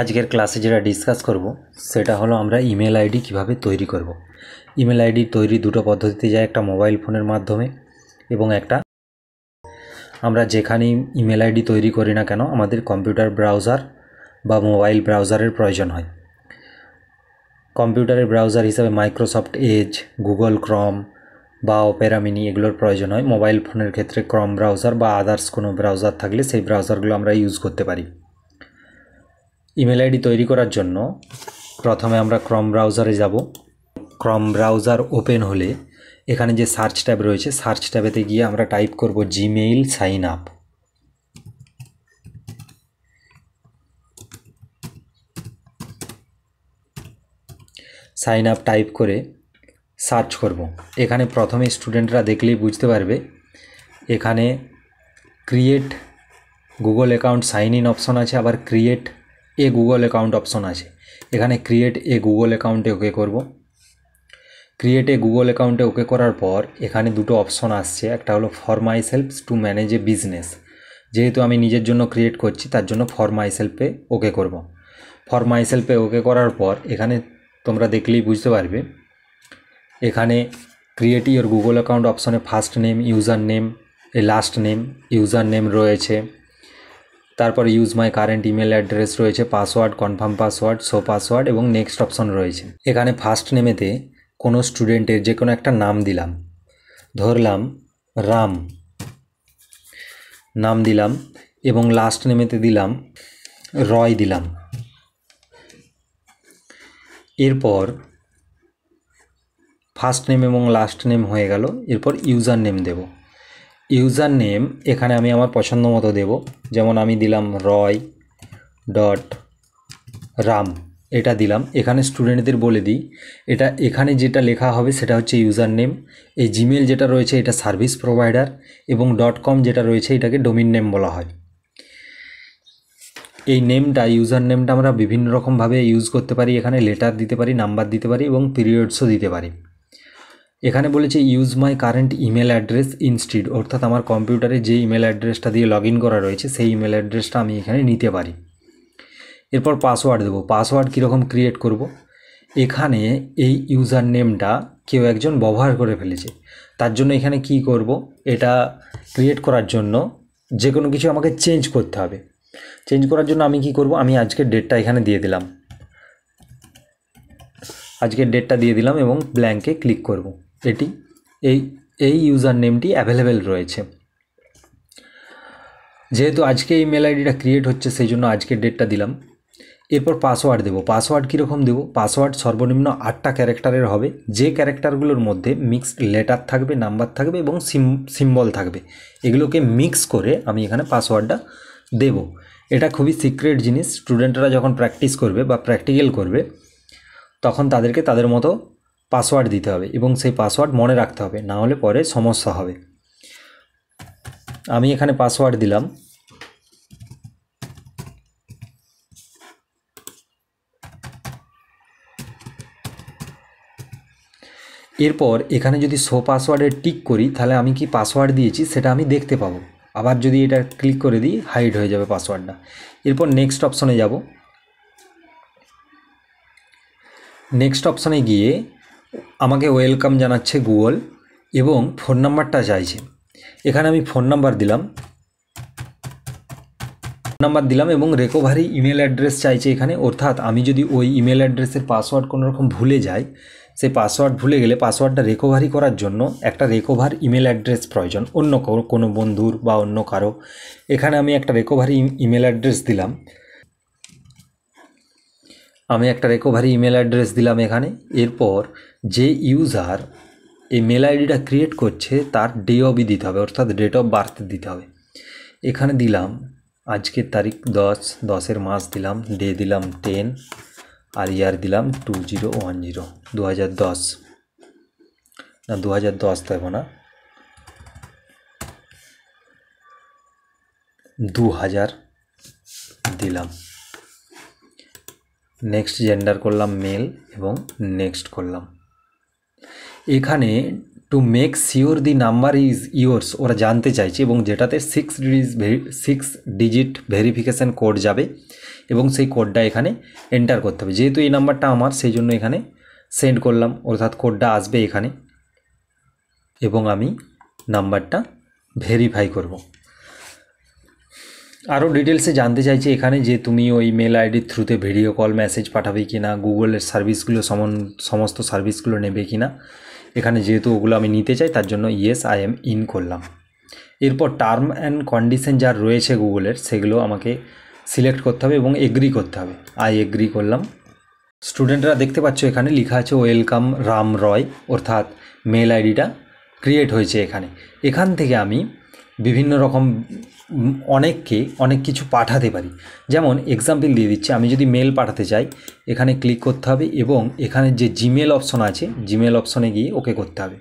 আজকের ক্লাসে যেটা ডিসকাস করব সেটা হলো আমরা ইমেল আইডি কিভাবে তৈরি করব। ইমেল আইডি তৈরি দুটো পদ্ধতিতে যায় একটা মোবাইল ফোনের মাধ্যমে এবং একটা আমরা যেখানেই ইমেল আইডি তৈরি করি না কেন আমাদের কম্পিউটার ব্রাউজার বা মোবাইল ব্রাউজারের প্রয়োজন হয় কম্পিউটারের ব্রাউজার হিসাবে মাইক্রোসফট এজ গুগল ক্রম বা ওপেরা মিনি এগুলোর প্রয়োজন হয় মোবাইল ফোনের ক্ষেত্রে ক্রম ব্রাউজার বা আদার্স কোনো ব্রাউজার থাকলে সেই ব্রাউজারগুলো আমরা ইউজ করতে পারি ইমেল আইডি তৈরি করার জন্য প্রথমে আমরা ক্রম ব্রাউজারে যাব ক্রম ব্রাউজার ওপেন হলে এখানে যে সার্চ ট্যাব রয়েছে সার্চ ট্যাবেতে গিয়ে আমরা টাইপ করব Gmail sign up sign up type করে সার্চ করব এখানে প্রথমে স্টুডেন্টরা দেখলেই বুঝতে পারবে এখানে create Google account sign in option আছে আবার create a Google account option আছে এখানে ক্রিয়েট এ গুগল অ্যাকাউন্টে ওকে করব ক্রিয়েট এ গুগল অ্যাকাউন্টে ওকে করার পর এখানে দুটো অপশন আসছে একটা হলো for my selfs to manage a business যেহেতু আমি নিজের জন্য ক্রিয়েট করছি তার জন্য ফর মাই সেলফে ওকে করব ফর মাই সেলফে ওকে করার পর এখানে তোমরা দেখলেই বুঝতে পারবে এখানে ক্রিয়েট ইয়োর গুগল অ্যাকাউন্ট অপশনে ফার্স্ট নেম ইউজার নেম এ লাস্ট নেম ইউজার নেম রয়েছে তারপর use my current email address রয়েছে password confirm password show password এবং নেক্সট অপশন রয়েছে এখানে ফার্স্ট নেমেতে কোনো স্টুডেন্টের যে কোনো একটা নাম দিলাম ধরলাম রাম নাম দিলাম এবং লাস্ট নেমেতে দিলাম রয় দিলাম এরপর ফার্স্ট নেম এবং লাস্ট নেম হয়ে গেল এরপর ইউজার নেম দেবো ইউজার নেম এখানে আমি আমার পছন্দ মতো দেব যেমন আমি দিলাম রয় ডট রাম এটা দিলাম এখানে স্টুডেন্টদের বলে দিই এটা এখানে যেটা লেখা হবে সেটা হচ্ছে ইউজার নেম এই জিমেল যেটা রয়েছে এটা সার্ভিস প্রোভাইডার এবং ডট কম যেটা রয়েছে এটাকে ডোমিন নেম বলা হয় এই নেমটা ইউজার নেমটা আমরা বিভিন্ন রকমভাবে ইউজ করতে পারি এখানে লেটার দিতে পারি নাম্বার দিতে পারি এবং পিরিয়ডসও দিতে পারি এখানে বলেছে use my current email address instead অর্থাৎ আমার কম্পিউটারে যে ইমেল অ্যাড্রেসটা দিয়ে লগ করা রয়েছে সেই ইমেল অ্যাড্রেসটা আমি এখানে নিতে পারি এরপর পাসওয়ার্ড দেবো পাসওয়ার্ড কীরকম ক্রিয়েট করব। এখানে এই ইউজার নেমটা কেউ একজন ব্যবহার করে ফেলেছে তার জন্য এখানে কি করব। এটা ক্রিয়েট করার জন্য যে কোনো কিছু আমাকে চেঞ্জ করতে হবে চেঞ্জ করার জন্য আমি কি করব আমি আজকের ডেটটা এখানে দিয়ে দিলাম আজকের ডেটটা দিয়ে দিলাম এবং ব্ল্যাঙ্কে ক্লিক করবো এটি এই এই ইউজার নেমটি অ্যাভেলেবেল রয়েছে যেহেতু আজকে এই মেল আইডিটা ক্রিয়েট হচ্ছে সেই জন্য আজকের ডেটটা দিলাম এরপর পাসওয়ার্ড দেবো পাসওয়ার্ড কীরকম দেবো পাসওয়ার্ড সর্বনিম্ন আটটা ক্যারেক্টারের হবে যে ক্যারেক্টারগুলোর মধ্যে মিক্সড লেটার থাকবে নাম্বার থাকবে এবং সিম্বল থাকবে এগুলোকে মিক্স করে আমি এখানে পাসওয়ার্ডটা দেব এটা খুবই সিক্রেট জিনিস স্টুডেন্টরা যখন প্র্যাকটিস করবে বা প্র্যাকটিক্যাল করবে তখন তাদেরকে তাদের মতো পাসওয়ার্ড দিতে হবে এবং সেই পাসওয়ার্ড মনে রাখতে হবে না হলে পরে সমস্যা হবে আমি এখানে পাসওয়ার্ড দিলাম এরপর এখানে যদি শো পাসওয়ার্ডে টিক করি তাহলে আমি কি পাসওয়ার্ড দিয়েছি সেটা আমি দেখতে পাবো আবার যদি এটা ক্লিক করে দিই হাইড হয়ে যাবে পাসওয়ার্ডটা এরপর নেক্সট অপশনে যাব নেক্সট অপশনে গিয়ে আমাকে ওয়েলকাম জানাচ্ছে গুগল এবং ফোন নাম্বারটা চাইছে এখানে আমি ফোন নাম্বার দিলাম নাম্বার দিলাম এবং রেকোভারি ইমেল অ্যাড্রেস চাইছে এখানে অর্থাৎ আমি যদি ওই ইমেল অ্যাড্রেসের পাসওয়ার্ড কোনো রকম ভুলে যাই সেই পাসওয়ার্ড ভুলে গেলে পাসওয়ার্ডটা রেকোভারি করার জন্য একটা রেকোভার ইমেল অ্যাড্রেস প্রয়োজন অন্য কোনো বন্ধুর বা অন্য কারো এখানে আমি একটা রেকোভারি ইমেল অ্যাড্রেস দিলাম আমি একটা রেকোভারি ইমেল অ্যাড্রেস দিলাম এখানে এরপর যে ইউজার এই মেল আইডিটা ক্রিয়েট করছে তার ডে অবই দিতে হবে অর্থাৎ ডেট অফ বার্থ দিতে হবে এখানে দিলাম আজকের তারিখ দশ দশের মাস দিলাম ডে দিলাম টেন আর ইয়ার দিলাম টু জিরো ওয়ান জিরো দু হাজার দশ না দু হাজার দশ দেব না দু হাজার দিলাম নেক্সট জেন্ডার করলাম মেল এবং নেক্সট করলাম এখানে to make sure the number is yours ওরা জানতে চাইছে এবং যেটাতে সিক্স ডিজ সিক্স ডিজিট ভেরিফিকেশান কোড যাবে এবং সেই কোডটা এখানে এন্টার করতে হবে যেহেতু এই নাম্বারটা আমার সেই জন্য এখানে সেন্ড করলাম অর্থাৎ কোডটা আসবে এখানে এবং আমি নাম্বারটা ভেরিফাই করব আরও ডিটেলসে জানতে চাইছি এখানে যে তুমি ওই মেল আইডির থ্রুতে ভিডিও কল মেসেজ পাঠাবে কি না গুগলের সার্ভিসগুলো সমন সমস্ত সার্ভিসগুলো নেবে কি না এখানে যেহেতু ওগুলো আমি নিতে চাই তার জন্য ইয়েস আই এম ইন করলাম এরপর টার্ম অ্যান্ড কন্ডিশন যা রয়েছে গুগলের সেগুলো আমাকে সিলেক্ট করতে হবে এবং এগ্রি করতে হবে আই এগ্রি করলাম স্টুডেন্টরা দেখতে পাচ্ছ এখানে লেখা আছে ওয়েলকাম রাম রয় অর্থাৎ মেল আইডিটা ক্রিয়েট হয়েছে এখানে এখান থেকে আমি বিভিন্ন রকম অনেককে অনেক কিছু পাঠাতে পারি যেমন এক্সাম্পল দিয়ে দিচ্ছি আমি যদি মেল পাঠাতে চাই এখানে ক্লিক করতে হবে এবং এখানে যে জিমেল অপশন আছে জিমেল অপশনে গিয়ে ওকে করতে হবে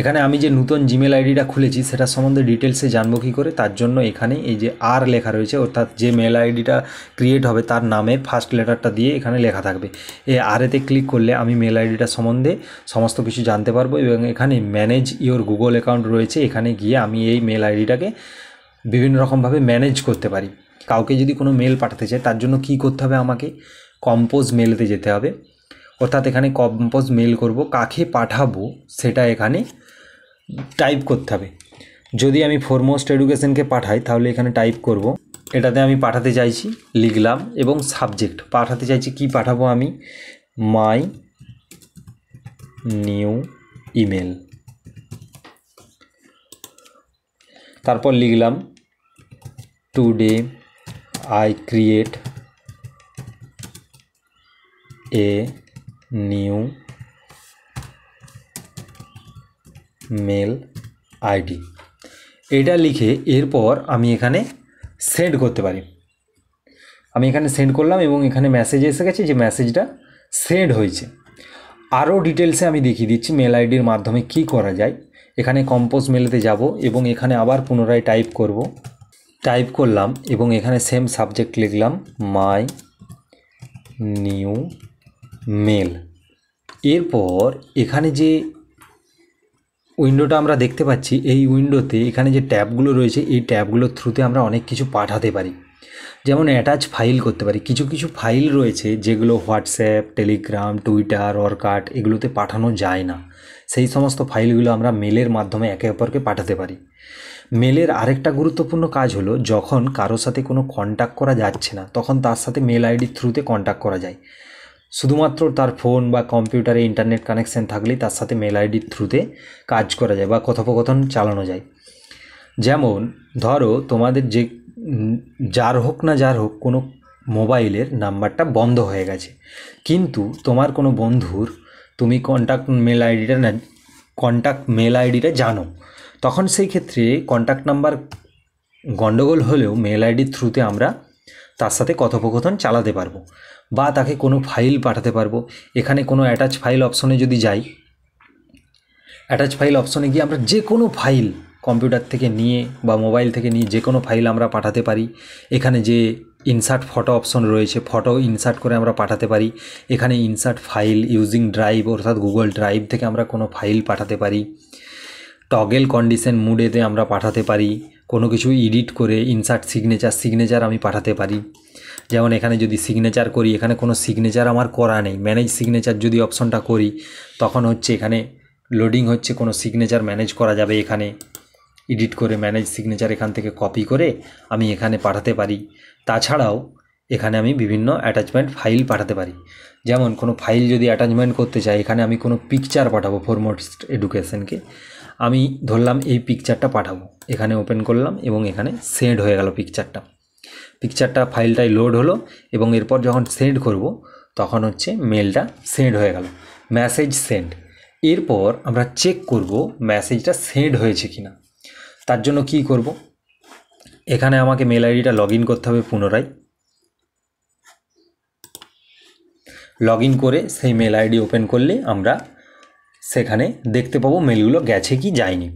এখানে আমি যে নতুন জিমেল আইডিটা খুলেছি সেটা সম্বন্ধে ডিটেলসে জানবো কী করে তার জন্য এখানে এই যে আর লেখা রয়েছে অর্থাৎ যে মেল আইডিটা ক্রিয়েট হবে তার নামে ফার্স্ট লেটারটা দিয়ে এখানে লেখা থাকবে এই আরেতে ক্লিক করলে আমি মেল আইডিটা সম্বন্ধে সমস্ত কিছু জানতে পারবো এবং এখানে ম্যানেজ ইওর গুগল অ্যাকাউন্ট রয়েছে এখানে গিয়ে আমি এই মেল আইডিটাকে বিভিন্ন রকমভাবে ম্যানেজ করতে পারি কাউকে যদি কোনো মেল পাঠাতে চাই তার জন্য কি করতে হবে আমাকে কম্পোজ মেলেতে যেতে হবে অর্থাৎ এখানে কম্পোজ মেল করব কাকে পাঠাবো সেটা এখানে টাইপ করতে হবে যদি আমি ফরমোস্ট এডুকেশনকে পাঠাই তাহলে এখানে টাইপ করব। এটাতে আমি পাঠাতে চাইছি লিখলাম এবং সাবজেক্ট পাঠাতে চাইছি কি পাঠাবো আমি মাই নিউ ইমেল তারপর লিখলাম today I create a new mail ID এটা লিখে এরপর আমি এখানে সেন্ড করতে পারি আমি এখানে সেন্ড করলাম এবং এখানে মেসেজ এসে গেছে যে মেসেজটা সেন্ড হয়েছে আরও ডিটেলসে আমি দেখিয়ে দিচ্ছি মেল আইডির মাধ্যমে কি করা যায় এখানে কম্পোজ মেলেতে যাব এবং এখানে আবার পুনরায় টাইপ করব টাইপ করলাম এবং এখানে সেম সাবজেক্ট লিখলাম মাই নিউ মেল এরপর এখানে যে উইন্ডোটা আমরা দেখতে পাচ্ছি এই উইন্ডোতে এখানে যে ট্যাবগুলো রয়েছে এই ট্যাবগুলোর থ্রুতে আমরা অনেক কিছু পাঠাতে পারি যেমন অ্যাটাচ ফাইল করতে পারি কিছু কিছু ফাইল রয়েছে যেগুলো হোয়াটসঅ্যাপ টেলিগ্রাম টুইটার অরকাট এগুলোতে পাঠানো যায় না সেই সমস্ত ফাইলগুলো আমরা মেলের মাধ্যমে একে অপরকে পাঠাতে পারি মেলের আরেকটা গুরুত্বপূর্ণ কাজ হলো যখন কারোর সাথে কোনো কন্ট্যাক্ট করা যাচ্ছে না তখন তার সাথে মেল আইডির থ্রুতে কন্ট্যাক্ট করা যায় শুধুমাত্র তার ফোন বা কম্পিউটারে ইন্টারনেট কানেকশান থাকলেই তার সাথে মেল আইডির থ্রুতে কাজ করা যায় বা কথোপকথন চালানো যায় যেমন ধরো তোমাদের যে যার হোক না যার হোক কোনো মোবাইলের নাম্বারটা বন্ধ হয়ে গেছে কিন্তু তোমার কোনো বন্ধুর তুমি কন্ট্যাক্ট মেল আইডিটা না কন্ট্যাক্ট মেল আইডিটা জানো তখন সেই ক্ষেত্রে কন্ট্যাক্ট নাম্বার গণ্ডগোল হলেও মেল আইডির থ্রুতে আমরা তার সাথে কথোপকথন চালাতে পারবো বা তাকে কোনো ফাইল পাঠাতে পারবো এখানে কোনো অ্যাটাচ ফাইল অপশনে যদি যাই অ্যাটাচ ফাইল অপশনে গিয়ে আমরা যে কোনো ফাইল কম্পিউটার থেকে নিয়ে বা মোবাইল থেকে নিয়ে যে কোনো ফাইল আমরা পাঠাতে পারি এখানে যে ইনসার্ট ফটো অপশন রয়েছে ফটো ইনসার্ট করে আমরা পাঠাতে পারি এখানে ইনসার্ট ফাইল ইউজিং ড্রাইভ অর্থাৎ গুগল ড্রাইভ থেকে আমরা কোনো ফাইল পাঠাতে পারি টগেল কন্ডিশন মুডেতে আমরা পাঠাতে পারি কোনো কিছু এডিট করে ইনসার্ট সিগনেচার সিগনেচার আমি পাঠাতে পারি যেমন এখানে যদি সিগনেচার করি এখানে কোনো সিগনেচার আমার করা নেই ম্যানেজ সিগনেচার যদি অপশনটা করি তখন হচ্ছে এখানে লোডিং হচ্ছে কোনো সিগনেচার ম্যানেজ করা যাবে এখানে এডিট করে ম্যানেজ সিগনেচার এখান থেকে কপি করে আমি এখানে পাঠাতে পারি তাছাড়াও এখানে আমি বিভিন্ন অ্যাটাচমেন্ট ফাইল পাঠাতে পারি যেমন কোনো ফাইল যদি অ্যাটাচমেন্ট করতে চাই এখানে আমি কোনো পিকচার পাঠাবো ফরমোস্ট এডুকেশনকে আমি ধরলাম এই পিকচারটা পাঠাবো এখানে ওপেন করলাম এবং এখানে সেন্ড হয়ে গেল পিকচারটা পিকচারটা ফাইলটাই লোড হলো এবং এরপর যখন সেন্ড করব তখন হচ্ছে মেলটা সেন্ড হয়ে গেল মেসেজ সেন্ড এরপর আমরা চেক করব মেসেজটা সেন্ড হয়েছে কি না তার জন্য কি করব এখানে আমাকে মেল আইডিটা লগ করতে হবে পুনরায় লগ করে সেই মেল আইডি ওপেন করলে আমরা সেখানে দেখতে পাবো মেলগুলো গেছে কি যায়নি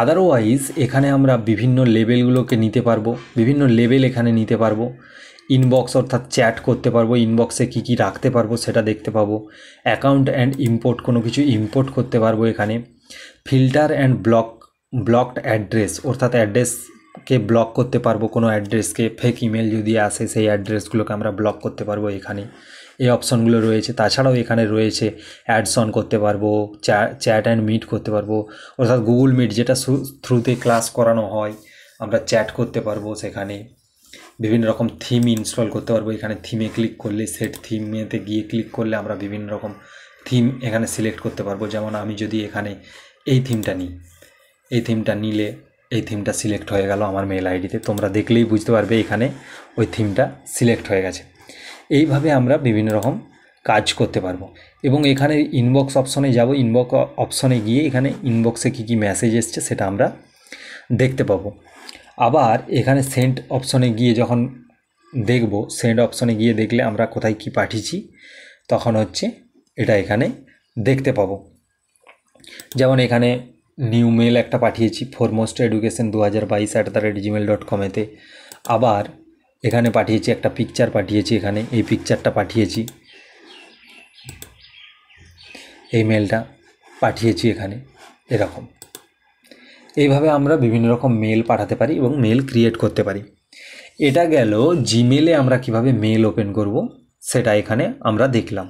আদারওয়াইজ এখানে আমরা বিভিন্ন লেভেলগুলোকে নিতে পারবো বিভিন্ন লেভেল এখানে নিতে পারবো ইনবক্স অর্থাৎ চ্যাট করতে পারবো ইনবক্সে কি কি রাখতে পারবো সেটা দেখতে পাবো অ্যাকাউন্ট অ্যান্ড ইম্পোর্ট কোনো কিছু ইম্পোর্ট করতে পারবো এখানে filter and block blocked address অর্থাৎ অ্যাড্রেসকে ব্লক করতে পারবো কোনো অ্যাড্রেসকে ফেক ইমেল যদি আসে সেই অ্যাড্রেসগুলোকে আমরা ব্লক করতে পারবো এখানে এই অপশানগুলো রয়েছে তাছাড়াও এখানে রয়েছে অ্যাডস অন করতে পারবো চ্যাট অ্যান্ড মিট করতে পারবো অর্থাৎ গুগল মিট যেটা থ্রুতে ক্লাস করানো হয় আমরা চ্যাট করতে পারবো সেখানে বিভিন্ন রকম থিম ইনস্টল করতে পারবো এখানে থিমে ক্লিক করলে সেট থিমেতে গিয়ে ক্লিক করলে আমরা বিভিন্ন রকম থিম এখানে সিলেক্ট করতে পারবো যেমন আমি যদি এখানে এই থিমটা নিই এই থিমটা নিলে এই থিমটা সিলেক্ট হয়ে গেল আমার মেল আইডিতে তোমরা দেখলেই বুঝতে পারবে এখানে ওই থিমটা সিলেক্ট হয়ে গেছে এইভাবে আমরা বিভিন্ন রকম কাজ করতে পারবো এবং এখানে ইনবক্স অপশনে যাব ইনবক্স অপশনে গিয়ে এখানে ইনবক্সে কী কী মেসেজ এসছে সেটা আমরা দেখতে পাবো আবার এখানে সেন্ট অপশনে গিয়ে যখন দেখব সেন্ট অপশনে গিয়ে দেখলে আমরা কোথায় কি পাঠিয়েছি তখন হচ্ছে এটা এখানে দেখতে পাবো যেমন এখানে নিউ মেল একটা পাঠিয়েছি ফরমোস্ট এডুকেশন দু হাজার বাইশ at the rate Gmail dot কমেতে আবার এখানে পাঠিয়েছি একটা পিকচার পাঠিয়েছি এখানে এই পিকচারটা পাঠিয়েছি এই মেলটা পাঠিয়েছি এখানে এরকম এইভাবে আমরা বিভিন্ন রকম মেল পাঠাতে পারি এবং মেল ক্রিয়েট করতে পারি এটা গেল জিমেলে আমরা কিভাবে মেল ওপেন করব সেটা এখানে আমরা দেখলাম